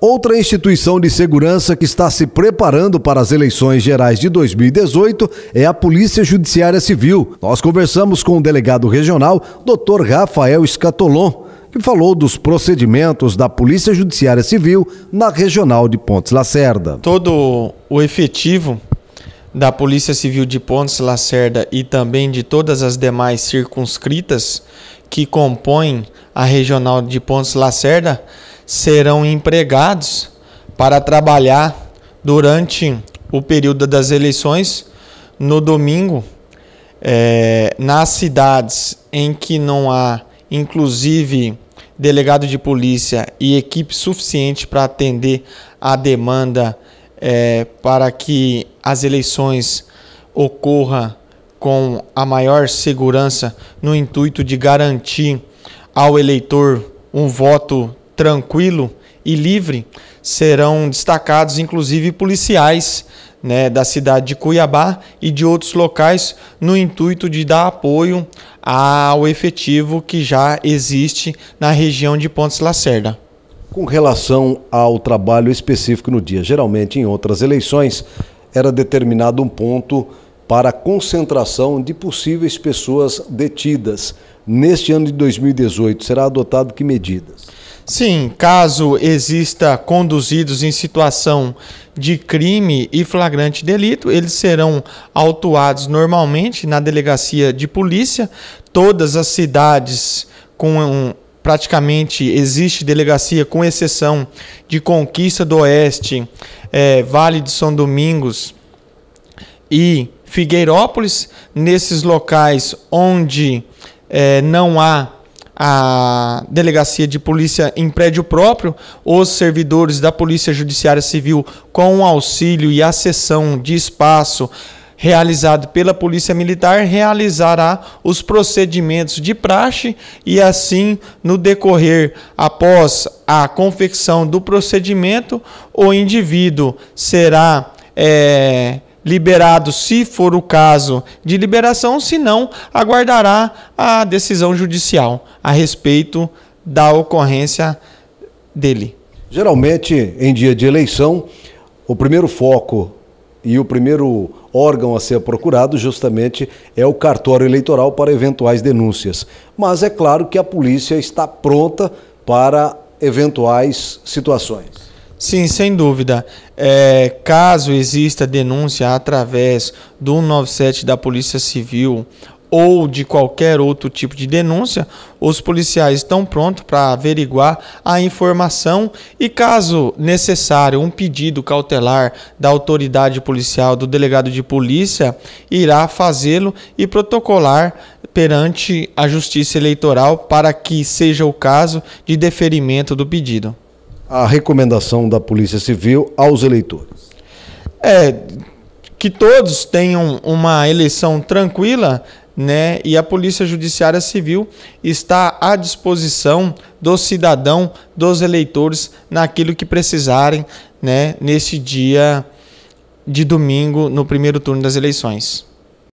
Outra instituição de segurança que está se preparando para as eleições gerais de 2018 é a Polícia Judiciária Civil. Nós conversamos com o delegado regional, Dr. Rafael Escatolon, que falou dos procedimentos da Polícia Judiciária Civil na Regional de Pontes Lacerda. Todo o efetivo da Polícia Civil de Pontes Lacerda e também de todas as demais circunscritas que compõem a regional de Pontes Lacerda serão empregados para trabalhar durante o período das eleições no domingo é, nas cidades em que não há, inclusive, delegado de polícia e equipe suficiente para atender a demanda é, para que as eleições ocorram com a maior segurança no intuito de garantir ao eleitor um voto tranquilo e livre, serão destacados inclusive policiais né, da cidade de Cuiabá e de outros locais no intuito de dar apoio ao efetivo que já existe na região de Pontes Lacerda. Com relação ao trabalho específico no dia, geralmente em outras eleições era determinado um ponto para a concentração de possíveis pessoas detidas. Neste ano de 2018, será adotado que medidas? Sim, caso exista conduzidos em situação de crime e flagrante delito, eles serão autuados normalmente na delegacia de polícia. Todas as cidades com praticamente existe delegacia, com exceção de Conquista do Oeste, é, Vale de São Domingos e Figueirópolis, nesses locais onde é, não há a delegacia de polícia em prédio próprio, os servidores da Polícia Judiciária Civil, com o auxílio e a cessão de espaço realizado pela Polícia Militar, realizará os procedimentos de praxe e, assim, no decorrer, após a confecção do procedimento, o indivíduo será. É, liberado, se for o caso de liberação, se não, aguardará a decisão judicial a respeito da ocorrência dele. Geralmente, em dia de eleição, o primeiro foco e o primeiro órgão a ser procurado justamente é o cartório eleitoral para eventuais denúncias. Mas é claro que a polícia está pronta para eventuais situações. Sim, sem dúvida. É, caso exista denúncia através do 197 da Polícia Civil ou de qualquer outro tipo de denúncia, os policiais estão prontos para averiguar a informação e, caso necessário, um pedido cautelar da autoridade policial, do delegado de polícia, irá fazê-lo e protocolar perante a Justiça Eleitoral para que seja o caso de deferimento do pedido a recomendação da Polícia Civil aos eleitores? É que todos tenham uma eleição tranquila, né? E a Polícia Judiciária Civil está à disposição do cidadão, dos eleitores, naquilo que precisarem, né? Nesse dia de domingo, no primeiro turno das eleições.